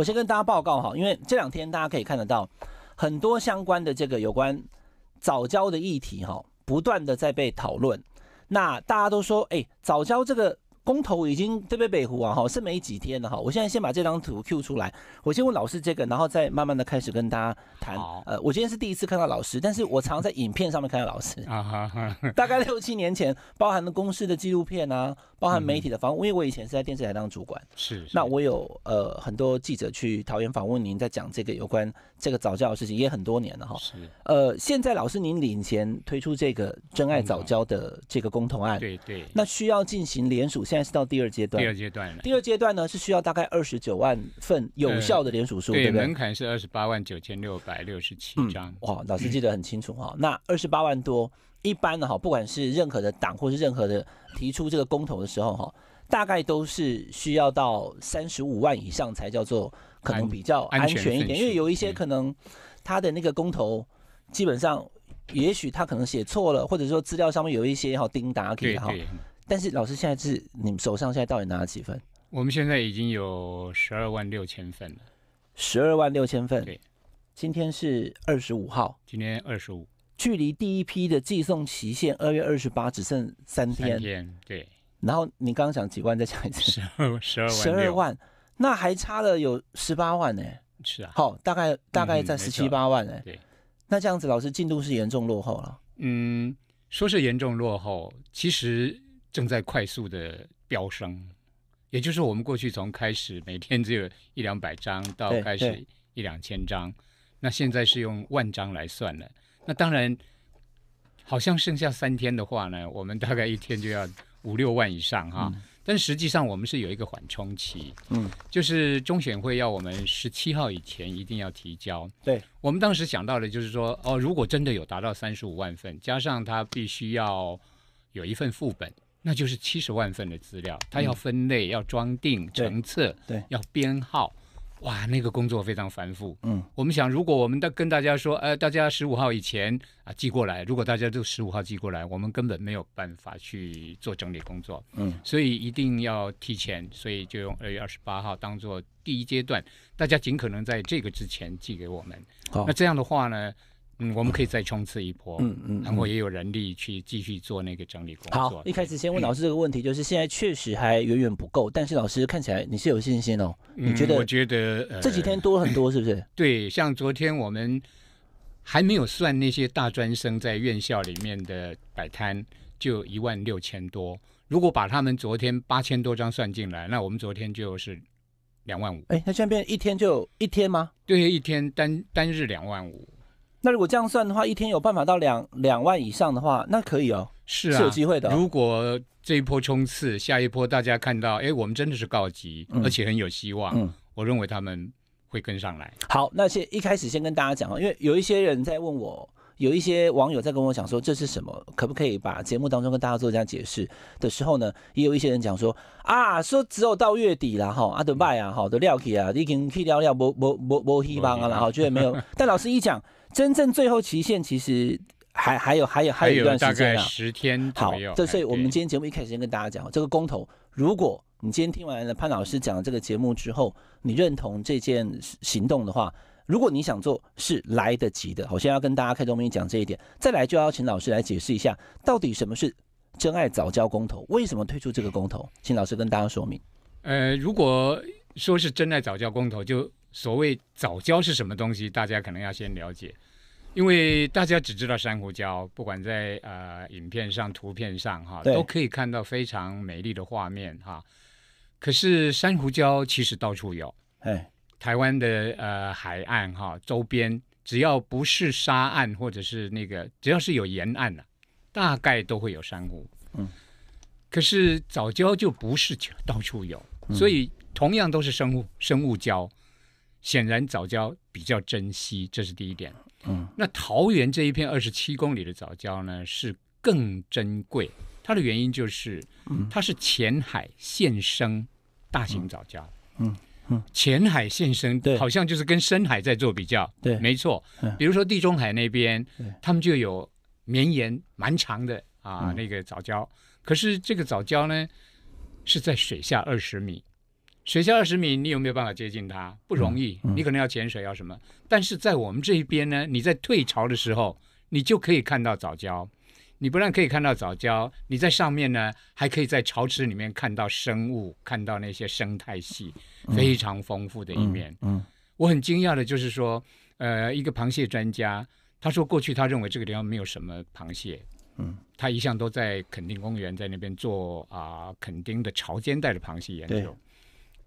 我先跟大家报告哈，因为这两天大家可以看得到，很多相关的这个有关早教的议题哈，不断的在被讨论。那大家都说，哎，早教这个。公投已经这边北湖啊哈，剩没几天了哈。我现在先把这张图 Q 出来，我先问老师这个，然后再慢慢的开始跟大家谈。呃，我今天是第一次看到老师，但是我常在影片上面看到老师。啊哈大概六七年前，包含了公司的纪录片啊，包含媒体的访问，因为我以前是在电视台当主管。是。那我有呃很多记者去桃园访问您，在讲这个有关这个早教的事情，也很多年了哈。是。呃，现在老师您领衔推出这个真爱早教的这个公投案。对对。那需要进行联署。现在是到第二阶段。第二阶段了。第二阶段呢，是需要大概二十九万份有效的联署书，对不对？门槛是二十八万九千六百六十七张。哇，老师记得很清楚哈。那二十八万多，一般的哈，不管是任何的党或是任何的提出这个公投的时候哈，大概都是需要到三十五万以上才叫做可能比较安全一点，因为有一些可能他的那个公投基本上也许他可能写错了，或者说资料上面有一些哈丁打给哈。但是老师，现在是你们手上现在到底拿了几分？我们现在已经有十二万六千份了。十二万六千份，对。今天是二十五号。今天二十五，距离第一批的寄送期限二月二十八只剩三天。三天，对。然后你刚刚讲几万，再讲一次。十二十二万。十二万，那还差了有十八万呢。是啊。好，大概大概在十七八万哎。对。那这样子，老师进度是严重落后了。嗯，说是严重落后，其实。正在快速的飙升，也就是我们过去从开始每天只有一两百张，到开始一两千张，那现在是用万张来算了。那当然，好像剩下三天的话呢，我们大概一天就要五六万以上哈。但实际上我们是有一个缓冲期，嗯，就是中选会要我们十七号以前一定要提交。对，我们当时想到的就是说，哦，如果真的有达到三十五万份，加上它必须要有一份副本。那就是七十万份的资料，他要分类、要装订、成册、要编号，哇，那个工作非常繁复。嗯，我们想，如果我们跟大家说，呃，大家十五号以前啊寄过来，如果大家都十五号寄过来，我们根本没有办法去做整理工作。嗯，所以一定要提前，所以就用二月二十八号当做第一阶段，大家尽可能在这个之前寄给我们。那这样的话呢？嗯，我们可以再冲刺一波，嗯嗯，然后也有人力去继续做那个整理工作。好，一开始先问老师这个问题，就是现在确实还远远不够，但是老师看起来你是有信心哦。你觉得？我觉得这几天多很多，是不是？对，像昨天我们还没有算那些大专生在院校里面的摆摊，就一万六千多。如果把他们昨天八千多张算进来，那我们昨天就是两万五。哎，那现在变一天就一天吗？对，一天单单日两万五。那如果这样算的话，一天有办法到两两万以上的话，那可以哦，是啊，是有机会的。如果这一波冲刺，下一波大家看到，哎，我们真的是告急，而且很有希望，我认为他们会跟上来。好，那先一开始先跟大家讲哦，因为有一些人在问我。有一些网友在跟我讲说这是什么，可不可以把节目当中跟大家做这样解释的时候呢？也有一些人讲说啊，说只有到月底了哈，阿德拜啊，好都料去啊，已经去聊聊，波波波波希望啊，然后觉得没有。但老师一讲，真正最后期限其实还还有还有还有一段时间啊。十天。好，这所以我们今天节目一开始先跟大家讲这个公投。如果你今天听完了潘老师讲这个节目之后，你认同这件行动的话。如果你想做，是来得及的。我先要跟大家开透明讲这一点，再来就要请老师来解释一下，到底什么是真爱早教公投？为什么推出这个公投？请老师跟大家说明。呃，如果说是真爱早教公投，就所谓早教是什么东西，大家可能要先了解，因为大家只知道珊瑚礁，不管在呃影片上、图片上哈，都可以看到非常美丽的画面哈。可是珊瑚礁其实到处有，哎。台湾的呃海岸哈周边，只要不是沙岸或者是那个，只要是有沿岸的，大概都会有珊瑚。嗯。可是藻礁就不是到处有，所以同样都是生物生物礁，显然藻礁比较珍惜，这是第一点。嗯。那桃园这一片二十七公里的藻礁呢，是更珍贵，它的原因就是，它是浅海现生大型藻礁。嗯。浅海现身，好像就是跟深海在做比较。对，没错。比如说地中海那边，他们就有绵延蛮长的啊那个藻礁。可是这个藻礁呢，是在水下二十米，水下二十米，你有没有办法接近它？不容易，你可能要潜水，要什么？但是在我们这一边呢，你在退潮的时候，你就可以看到藻礁。你不但可以看到藻礁，你在上面呢，还可以在潮池里面看到生物，看到那些生态系非常丰富的一面。嗯，我很惊讶的就是说，呃，一个螃蟹专家，他说过去他认为这个地方没有什么螃蟹。嗯，他一向都在垦丁公园，在那边做啊垦丁的潮间带的螃蟹研究。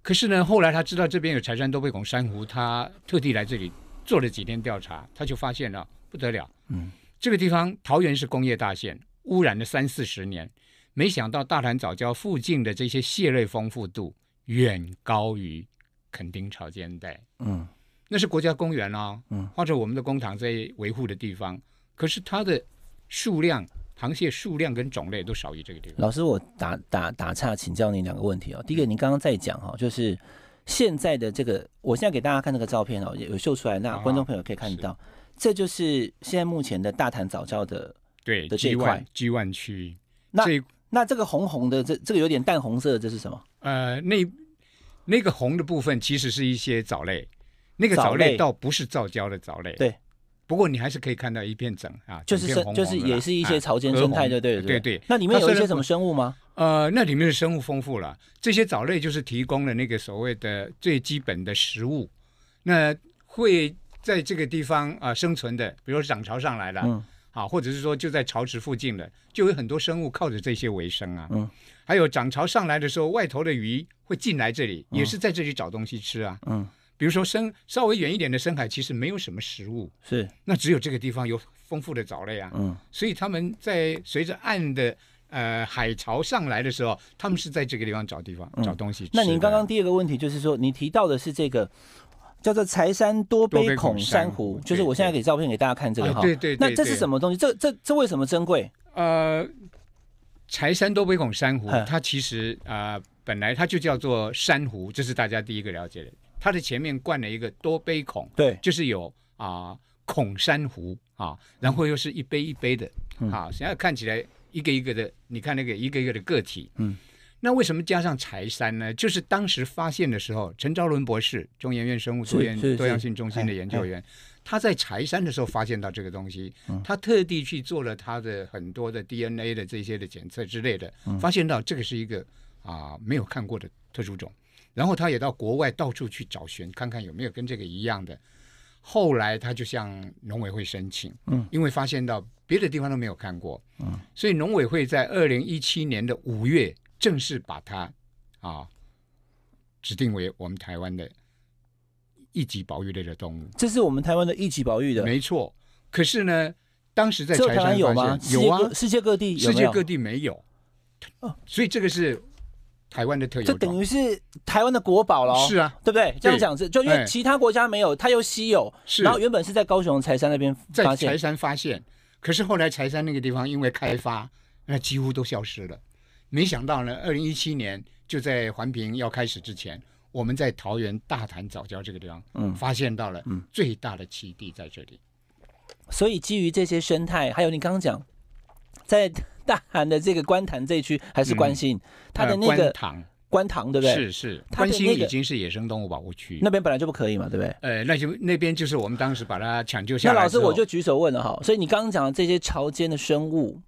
可是呢，后来他知道这边有柴山多贝孔珊瑚，他特地来这里做了几天调查，他就发现了不得了。嗯。这个地方桃园是工业大县，污染了三四十年，没想到大潭早礁附近的这些蟹类丰富度远高于垦丁潮间带。嗯，那是国家公园啊，或者我们的公厂在维护的地方，可是它的数量，螃蟹数量跟种类都少于这个地方。老师，我打打打岔，请教你两个问题哦。第一个，您刚刚在讲哈，就是现在的这个，我现在给大家看这个照片哦，有秀出来，那观众朋友可以看得到。这就是现在目前的大潭早教的对的这块 G 万区那那这个红红的这这个有点淡红色这是什么？呃，那那个红的部分其实是一些藻类，那个藻类倒不是藻礁的藻类，对。不过你还是可以看到一片整啊，就是就是也是一些潮间生态对，对对对。那里面有一些什么生物吗？呃，那里面的生物丰富了，这些藻类就是提供了那个所谓的最基本的食物，那会。在这个地方啊生存的，比如说涨潮上来了，啊，或者是说就在潮池附近的，就有很多生物靠着这些为生啊。嗯，还有涨潮上来的时候，外头的鱼会进来这里，也是在这里找东西吃啊。嗯，比如说深稍微远一点的深海，其实没有什么食物，是，那只有这个地方有丰富的藻类啊。嗯，所以他们在随着岸的呃海潮上来的时候，他们是在这个地方找地方找东西吃。那您刚刚第二个问题就是说，你提到的是这个。叫做财山多杯孔珊瑚，就是我现在给照片给大家看这个哈。对对。那这是什么东西？这这这为什么珍贵？呃，财山多杯孔珊瑚，它其实啊，本来它就叫做珊瑚，这是大家第一个了解的。它的前面灌了一个多杯孔，对，就是有啊孔珊瑚啊，然后又是一杯一杯的啊，想要看起来一个一个的，你看那个一个一个的个体，嗯。那为什么加上柴山呢？就是当时发现的时候，陈昭伦博士，中研院生物资源多样性中心的研究员，他在柴山的时候发现到这个东西，他特地去做了他的很多的 DNA 的这些的检测之类的，发现到这个是一个啊没有看过的特殊种。然后他也到国外到处去找寻，看看有没有跟这个一样的。后来他就向农委会申请，因为发现到别的地方都没有看过，所以农委会在二零一七年的五月。正式把它啊指定为我们台湾的一级保育类的动物，这是我们台湾的一级保育的，没错。可是呢，当时在台山有吗？有啊，世界各地，世界各地没有，所以这个是台湾的特有。就等于是台湾的国宝了。是啊，对不对？这样讲是，就因为其他国家没有，它又稀有，然后原本是在高雄财山那边在财山发现，可是后来财山那个地方因为开发，那几乎都消失了。没想到呢，二零一七年就在环评要开始之前，我们在桃园大潭早教这个地方，嗯，发现到了最大的栖地在这里。所以基于这些生态，还有你刚刚讲，在大潭的这个观潭这区还是关心它的那个塘，观塘对不对？是是，关心已经是野生动物保护区，那边本来就不可以嘛，对不对？呃，那就那边就是我们当时把它抢救下来。老师，我就举手问了哈，所以你刚刚讲的这些潮间的生物。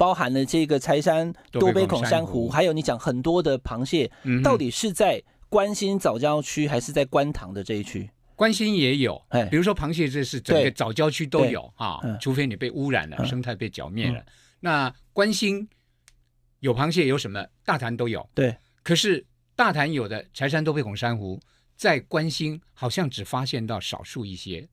包含了这个柴山多杯孔珊瑚，还有你讲很多的螃蟹，到底是在关心早教区还是在观塘的这一区？关心也有，比如说螃蟹，这是整个早教区都有啊，除非你被污染了，生态被剿灭了。那关心有螃蟹有什么？大潭都有，对。可是大潭有的柴山多杯孔珊瑚，在关心好像只发现到少数一些。